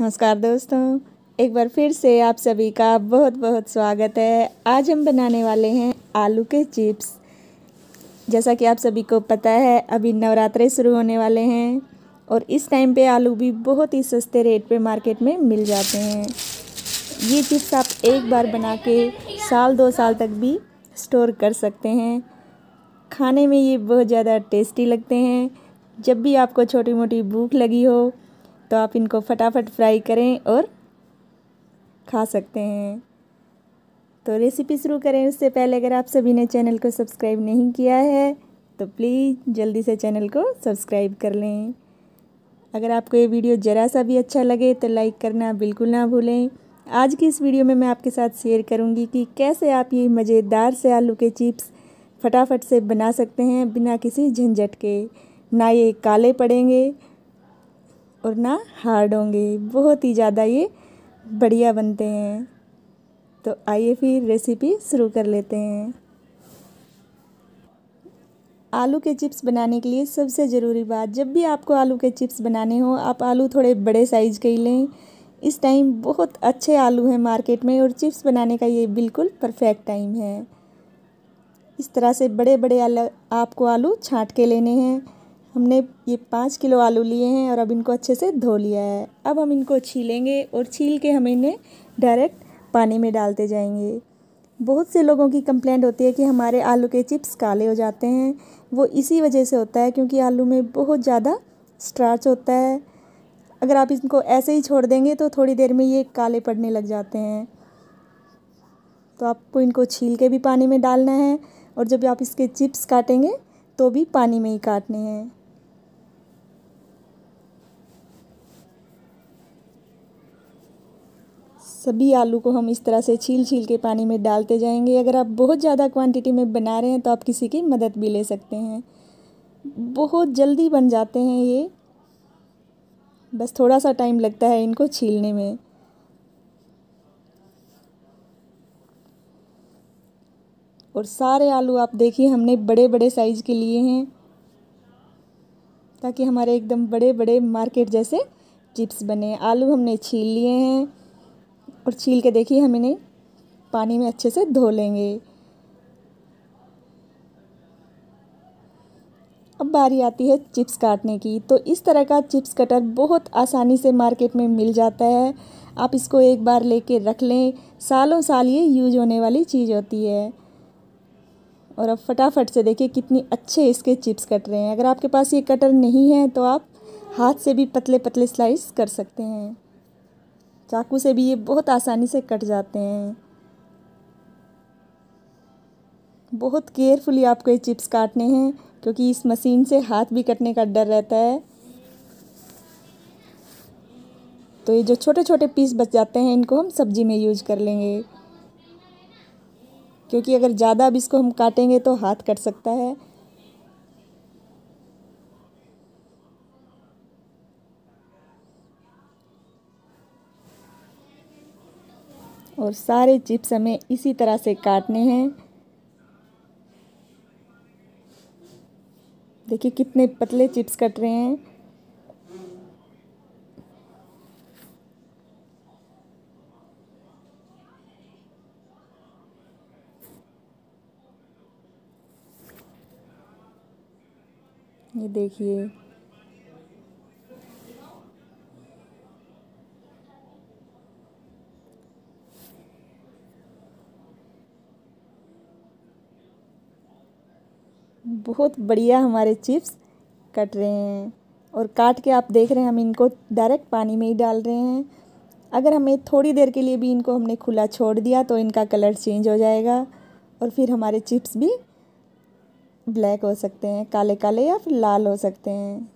नमस्कार दोस्तों एक बार फिर से आप सभी का बहुत बहुत स्वागत है आज हम बनाने वाले हैं आलू के चिप्स जैसा कि आप सभी को पता है अभी नवरात्रे शुरू होने वाले हैं और इस टाइम पे आलू भी बहुत ही सस्ते रेट पे मार्केट में मिल जाते हैं ये चिप्स आप एक बार बना के साल दो साल तक भी स्टोर कर सकते हैं खाने में ये बहुत ज़्यादा टेस्टी लगते हैं जब भी आपको छोटी मोटी भूख लगी हो तो आप इनको फटाफट फ्राई करें और खा सकते हैं तो रेसिपी शुरू करें उससे पहले अगर आप सभी ने चैनल को सब्सक्राइब नहीं किया है तो प्लीज़ जल्दी से चैनल को सब्सक्राइब कर लें अगर आपको ये वीडियो ज़रा सा भी अच्छा लगे तो लाइक करना बिल्कुल ना भूलें आज की इस वीडियो में मैं आपके साथ शेयर करूंगी कि कैसे आप ये मज़ेदार से आलू के चिप्स फटाफट से बना सकते हैं बिना किसी झंझट के ना ये काले पड़ेंगे और ना हार्ड होंगे बहुत ही ज़्यादा ये बढ़िया बनते हैं तो आइए फिर रेसिपी शुरू कर लेते हैं आलू के चिप्स बनाने के लिए सबसे ज़रूरी बात जब भी आपको आलू के चिप्स बनाने हो आप आलू थोड़े बड़े साइज़ के ही लें इस टाइम बहुत अच्छे आलू हैं मार्केट में और चिप्स बनाने का ये बिल्कुल परफेक्ट टाइम है इस तरह से बड़े बड़े आपको आलू छाँट के लेने हैं हमने ये पाँच किलो आलू लिए हैं और अब इनको अच्छे से धो लिया है अब हम इनको छीलेंगे और छील के हम इन्हें डायरेक्ट पानी में डालते जाएंगे बहुत से लोगों की कंप्लेंट होती है कि हमारे आलू के चिप्स काले हो जाते हैं वो इसी वजह से होता है क्योंकि आलू में बहुत ज़्यादा स्टार्च होता है अगर आप इनको ऐसे ही छोड़ देंगे तो थोड़ी देर में ये काले पड़ने लग जाते हैं तो आपको इनको छील के भी पानी में डालना है और जब आप इसके चिप्स काटेंगे तो भी पानी में ही काटने हैं सभी आलू को हम इस तरह से छील छील के पानी में डालते जाएंगे अगर आप बहुत ज़्यादा क्वांटिटी में बना रहे हैं तो आप किसी की मदद भी ले सकते हैं बहुत जल्दी बन जाते हैं ये बस थोड़ा सा टाइम लगता है इनको छीलने में और सारे आलू आप देखिए हमने बड़े बड़े साइज़ के लिए हैं ताकि हमारे एकदम बड़े बड़े मार्केट जैसे चिप्स बने आलू हमने छील लिए हैं और छील के देखिए हम इन्हें पानी में अच्छे से धो लेंगे अब बारी आती है चिप्स काटने की तो इस तरह का चिप्स कटर बहुत आसानी से मार्केट में मिल जाता है आप इसको एक बार लेके रख लें सालों साल ये यूज होने वाली चीज़ होती है और अब फटाफट से देखिए कितनी अच्छे इसके चिप्स कट रहे हैं अगर आपके पास ये कटर नहीं है तो आप हाथ से भी पतले पतले स्लाइस कर सकते हैं चाकू से भी ये बहुत आसानी से कट जाते हैं बहुत केयरफुली आपको ये चिप्स काटने हैं क्योंकि इस मशीन से हाथ भी कटने का डर रहता है तो ये जो छोटे छोटे पीस बच जाते हैं इनको हम सब्जी में यूज कर लेंगे क्योंकि अगर ज़्यादा अब इसको हम काटेंगे तो हाथ कट सकता है और सारे चिप्स हमें इसी तरह से काटने हैं देखिए कितने पतले चिप्स कट रहे हैं ये देखिए बहुत बढ़िया हमारे चिप्स कट रहे हैं और काट के आप देख रहे हैं हम इनको डायरेक्ट पानी में ही डाल रहे हैं अगर हमें थोड़ी देर के लिए भी इनको हमने खुला छोड़ दिया तो इनका कलर चेंज हो जाएगा और फिर हमारे चिप्स भी ब्लैक हो सकते हैं काले काले या फिर लाल हो सकते हैं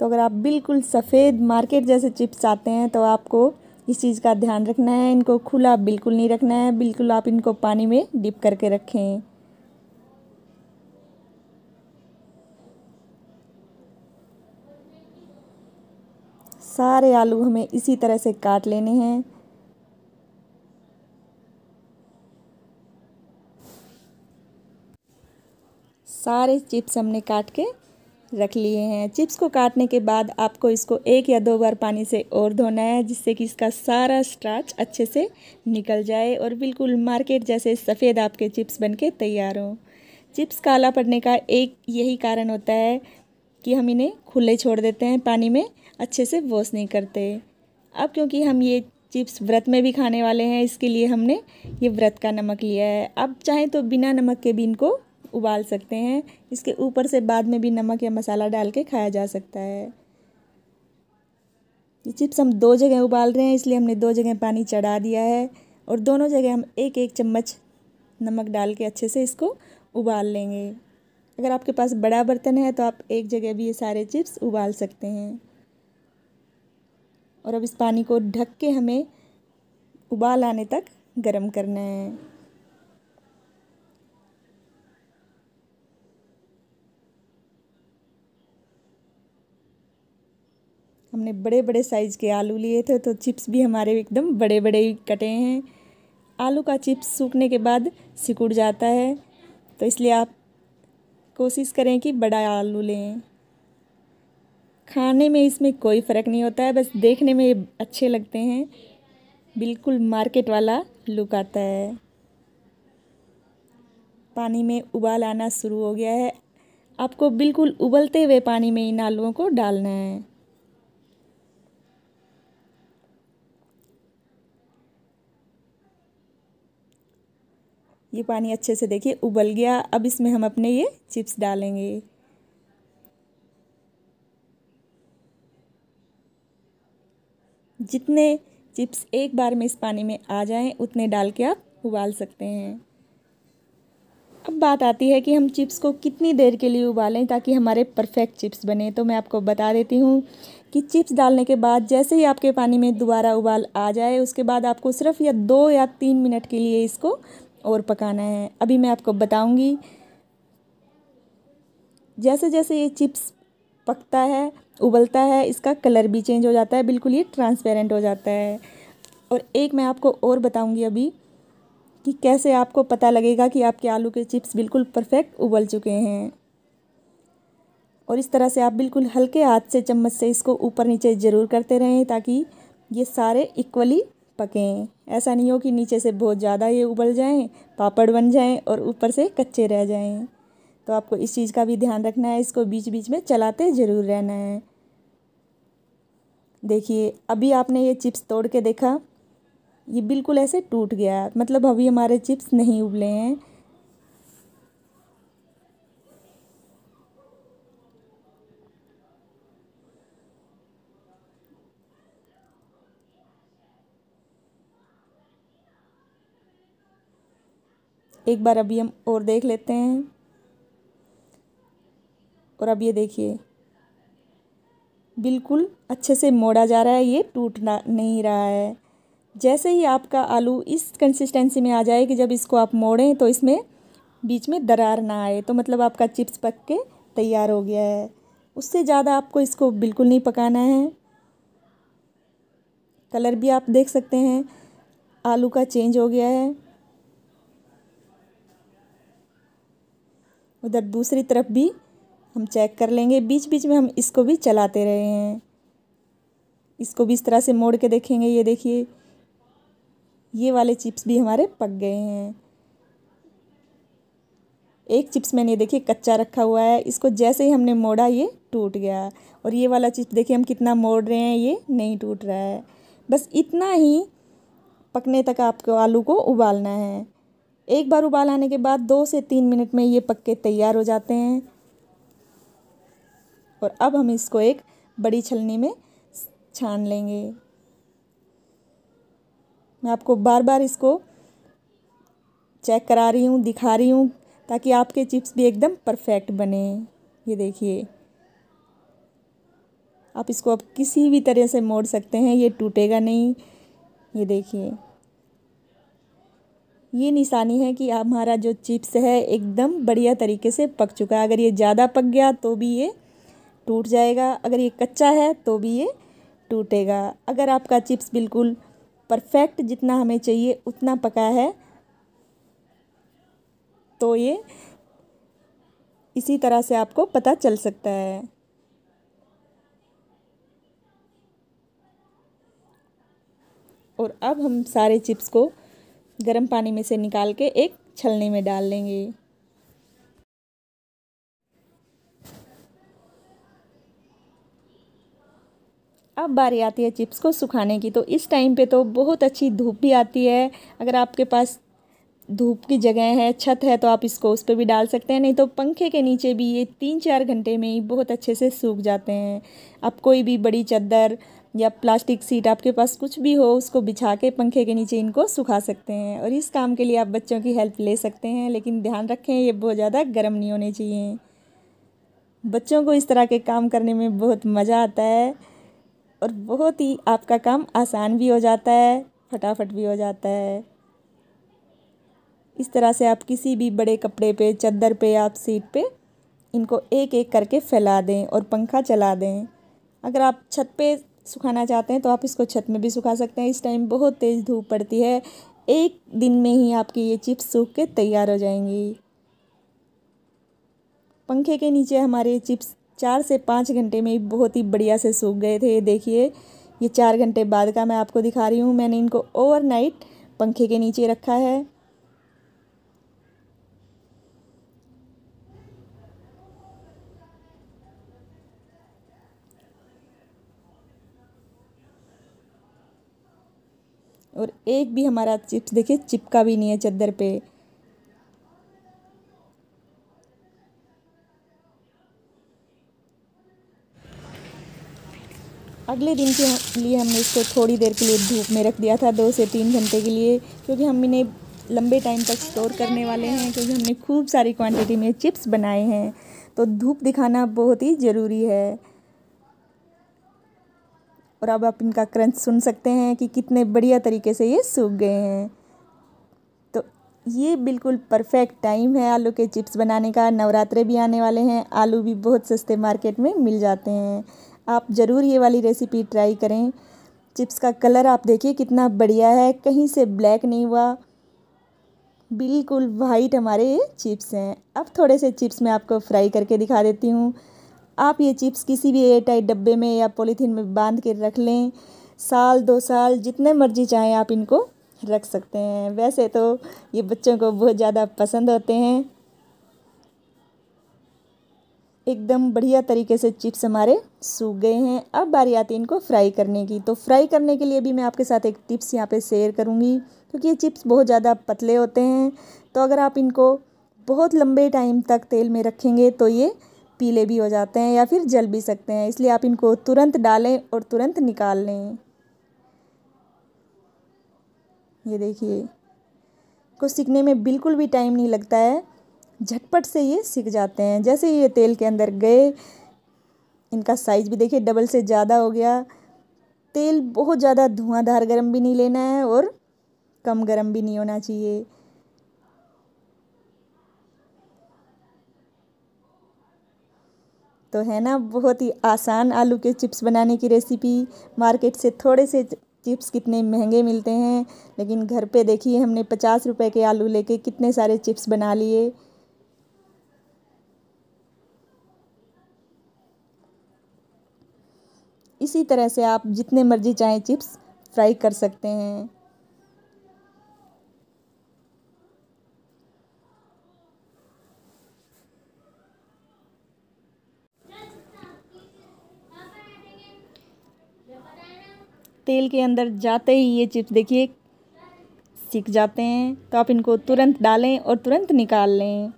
तो अगर आप बिल्कुल सफ़ेद मार्केट जैसे चिप्स आते हैं तो आपको इस चीज़ का ध्यान रखना है इनको खुला बिल्कुल नहीं रखना है बिल्कुल आप इनको पानी में डिप करके रखें सारे आलू हमें इसी तरह से काट लेने हैं सारे चिप्स हमने काट के रख लिए हैं चिप्स को काटने के बाद आपको इसको एक या दो बार पानी से और धोना है जिससे कि इसका सारा स्ट्राच अच्छे से निकल जाए और बिल्कुल मार्केट जैसे सफ़ेद आपके चिप्स बनके तैयार हों चिप्स काला पड़ने का एक यही कारण होता है कि हम इन्हें खुले छोड़ देते हैं पानी में अच्छे से वॉश नहीं करते अब क्योंकि हम ये चिप्स व्रत में भी खाने वाले हैं इसके लिए हमने ये व्रत का नमक लिया है अब चाहें तो बिना नमक के भी इनको उबाल सकते हैं इसके ऊपर से बाद में भी नमक या मसाला डाल के खाया जा सकता है ये चिप्स हम दो जगह उबाल रहे हैं इसलिए हमने दो जगह पानी चढ़ा दिया है और दोनों जगह हम एक एक चम्मच नमक डाल के अच्छे से इसको उबाल लेंगे अगर आपके पास बड़ा बर्तन है तो आप एक जगह भी ये सारे चिप्स उबाल सकते हैं और अब इस पानी को ढक के हमें उबाल आने तक गर्म करना है हमने बड़े बड़े साइज़ के आलू लिए थे तो चिप्स भी हमारे एकदम बड़े बड़े ही कटे हैं आलू का चिप्स सूखने के बाद सिकुड़ जाता है तो इसलिए आप कोशिश करें कि बड़ा आलू लें खाने में इसमें कोई फ़र्क नहीं होता है बस देखने में अच्छे लगते हैं बिल्कुल मार्केट वाला लुक आता है पानी में उबाल आना शुरू हो गया है आपको बिल्कुल उबलते हुए पानी में इन आलुओं को डालना है ये पानी अच्छे से देखिए उबल गया अब इसमें हम अपने ये चिप्स डालेंगे जितने चिप्स एक बार में इस पानी में आ जाएं उतने डाल के आप उबाल सकते हैं अब बात आती है कि हम चिप्स को कितनी देर के लिए उबालें ताकि हमारे परफेक्ट चिप्स बने तो मैं आपको बता देती हूँ कि चिप्स डालने के बाद जैसे ही आपके पानी में दोबारा उबाल आ जाए उसके बाद आपको सिर्फ या दो या तीन मिनट के लिए इसको और पकाना है अभी मैं आपको बताऊंगी जैसे जैसे ये चिप्स पकता है उबलता है इसका कलर भी चेंज हो जाता है बिल्कुल ये ट्रांसपेरेंट हो जाता है और एक मैं आपको और बताऊंगी अभी कि कैसे आपको पता लगेगा कि आपके आलू के चिप्स बिल्कुल परफेक्ट उबल चुके हैं और इस तरह से आप बिल्कुल हल्के हाथ से चम्मच से इसको ऊपर नीचे ज़रूर करते रहें ताकि ये सारे इक्वली पकें ऐसा नहीं हो कि नीचे से बहुत ज़्यादा ये उबल जाएँ पापड़ बन जाएँ और ऊपर से कच्चे रह जाएँ तो आपको इस चीज़ का भी ध्यान रखना है इसको बीच बीच में चलाते ज़रूर रहना है देखिए अभी आपने ये चिप्स तोड़ के देखा ये बिल्कुल ऐसे टूट गया मतलब अभी हमारे चिप्स नहीं उबले हैं एक बार अभी हम और देख लेते हैं और अब ये देखिए बिल्कुल अच्छे से मोड़ा जा रहा है ये टूटना नहीं रहा है जैसे ही आपका आलू इस कंसिस्टेंसी में आ जाए कि जब इसको आप मोड़ें तो इसमें बीच में दरार ना आए तो मतलब आपका चिप्स पक के तैयार हो गया है उससे ज़्यादा आपको इसको बिल्कुल नहीं पकाना है कलर भी आप देख सकते हैं आलू का चेंज हो गया है उधर दूसरी तरफ भी हम चेक कर लेंगे बीच बीच में हम इसको भी चलाते रहे हैं इसको भी इस तरह से मोड़ के देखेंगे ये देखिए ये वाले चिप्स भी हमारे पक गए हैं एक चिप्स मैंने ये देखिए कच्चा रखा हुआ है इसको जैसे ही हमने मोड़ा ये टूट गया और ये वाला चिप्स देखिए हम कितना मोड़ रहे हैं ये नहीं टूट रहा है बस इतना ही पकने तक आपको आलू को उबालना है एक बार उबाल आने के बाद दो से तीन मिनट में ये पक्के तैयार हो जाते हैं और अब हम इसको एक बड़ी छलनी में छान लेंगे मैं आपको बार बार इसको चेक करा रही हूँ दिखा रही हूँ ताकि आपके चिप्स भी एकदम परफेक्ट बने ये देखिए आप इसको अब किसी भी तरह से मोड़ सकते हैं ये टूटेगा नहीं ये देखिए ये निशानी है कि हमारा जो चिप्स है एकदम बढ़िया तरीके से पक चुका है अगर ये ज़्यादा पक गया तो भी ये टूट जाएगा अगर ये कच्चा है तो भी ये टूटेगा अगर आपका चिप्स बिल्कुल परफेक्ट जितना हमें चाहिए उतना पका है तो ये इसी तरह से आपको पता चल सकता है और अब हम सारे चिप्स को गर्म पानी में से निकाल के एक छलने में डाल लेंगे अब बारी आती है चिप्स को सुखाने की तो इस टाइम पे तो बहुत अच्छी धूप भी आती है अगर आपके पास धूप की जगह है छत है तो आप इसको उस पर भी डाल सकते हैं नहीं तो पंखे के नीचे भी ये तीन चार घंटे में ही बहुत अच्छे से सूख जाते हैं आप कोई भी बड़ी चादर या प्लास्टिक सीट आपके पास कुछ भी हो उसको बिछा के पंखे के नीचे इनको सुखा सकते हैं और इस काम के लिए आप बच्चों की हेल्प ले सकते हैं लेकिन ध्यान रखें ये बहुत ज़्यादा गर्म नहीं होने चाहिए बच्चों को इस तरह के काम करने में बहुत मज़ा आता है और बहुत ही आपका काम आसान भी हो जाता है फटाफट भी हो जाता है इस तरह से आप किसी भी बड़े कपड़े पे चद्दर पे आप सीट पे इनको एक एक करके फैला दें और पंखा चला दें अगर आप छत पे सुखाना चाहते हैं तो आप इसको छत में भी सुखा सकते हैं इस टाइम बहुत तेज़ धूप पड़ती है एक दिन में ही आपकी ये चिप्स सूख के तैयार हो जाएंगी पंखे के नीचे हमारे चिप्स चार से पाँच घंटे में बहुत ही बढ़िया से सूख गए थे ये देखिए ये चार घंटे बाद का मैं आपको दिखा रही हूँ मैंने इनको ओवरनाइट पंखे के नीचे रखा है और एक भी हमारा चिप्स देखिए चिपका भी नहीं है चद्दर पे अगले दिन के लिए हमने इसको थोड़ी देर के लिए धूप में रख दिया था दो से तीन घंटे के लिए क्योंकि हम इन्हें लंबे टाइम तक स्टोर करने वाले हैं क्योंकि हमने खूब सारी क्वांटिटी में चिप्स बनाए हैं तो धूप दिखाना बहुत ही ज़रूरी है और अब आप इनका क्रंच सुन सकते हैं कि कितने बढ़िया तरीके से ये सूख गए हैं तो ये बिल्कुल परफेक्ट टाइम है आलू के चिप्स बनाने का नवरात्रे भी आने वाले हैं आलू भी बहुत सस्ते मार्केट में मिल जाते हैं आप ज़रूर ये वाली रेसिपी ट्राई करें चिप्स का कलर आप देखिए कितना बढ़िया है कहीं से ब्लैक नहीं हुआ बिल्कुल वाइट हमारे ये चिप्स हैं अब थोड़े से चिप्स मैं आपको फ्राई करके दिखा देती हूँ आप ये चिप्स किसी भी एयर टाइट डब्बे में या पॉलीथीन में बांध के रख लें साल दो साल जितने मर्जी चाहें आप इनको रख सकते हैं वैसे तो ये बच्चों को बहुत ज़्यादा पसंद होते हैं एकदम बढ़िया तरीके से चिप्स हमारे सूख गए हैं अब बारी आती है इनको फ्राई करने की तो फ्राई करने के लिए भी मैं आपके साथ एक टिप्स यहाँ पे शेयर करूँगी क्योंकि ये चिप्स बहुत ज़्यादा पतले होते हैं तो अगर आप इनको बहुत लंबे टाइम तक तेल में रखेंगे तो ये पीले भी हो जाते हैं या फिर जल भी सकते हैं इसलिए आप इनको तुरंत डालें और तुरंत निकाल लें ये देखिए को सीखने में बिल्कुल भी टाइम नहीं लगता है झटपट से ये सीख जाते हैं जैसे ये तेल के अंदर गए इनका साइज़ भी देखिए डबल से ज़्यादा हो गया तेल बहुत ज़्यादा धुआंधार गर्म भी नहीं लेना है और कम गर्म भी नहीं होना चाहिए तो है ना बहुत ही आसान आलू के चिप्स बनाने की रेसिपी मार्केट से थोड़े से चिप्स कितने महंगे मिलते हैं लेकिन घर पे देखिए हमने पचास रुपए के आलू लेके कितने सारे चिप्स बना लिए इसी तरह से आप जितने मर्जी चाहें चिप्स फ्राई कर सकते हैं तेल के अंदर जाते ही ये चिप्स देखिए सीख जाते हैं तो आप इनको तुरंत डालें और तुरंत निकाल लें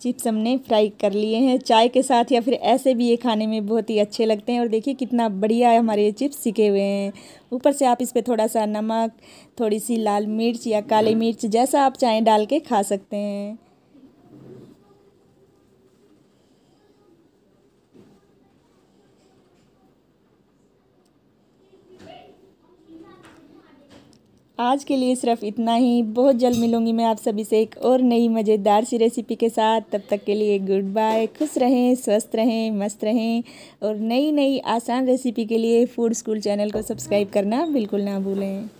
चिप्स हमने फ्राई कर लिए हैं चाय के साथ या फिर ऐसे भी ये खाने में बहुत ही अच्छे लगते हैं और देखिए कितना बढ़िया है हमारे ये चिप्स सिके हुए हैं ऊपर से आप इस पर थोड़ा सा नमक थोड़ी सी लाल मिर्च या काली मिर्च जैसा आप चाहें डाल के खा सकते हैं आज के लिए सिर्फ इतना ही बहुत जल्द मिलूंगी मैं आप सभी से एक और नई मज़ेदार सी रेसिपी के साथ तब तक के लिए गुड बाय खुश रहें स्वस्थ रहें मस्त रहें और नई नई आसान रेसिपी के लिए फूड स्कूल चैनल को सब्सक्राइब करना बिल्कुल ना भूलें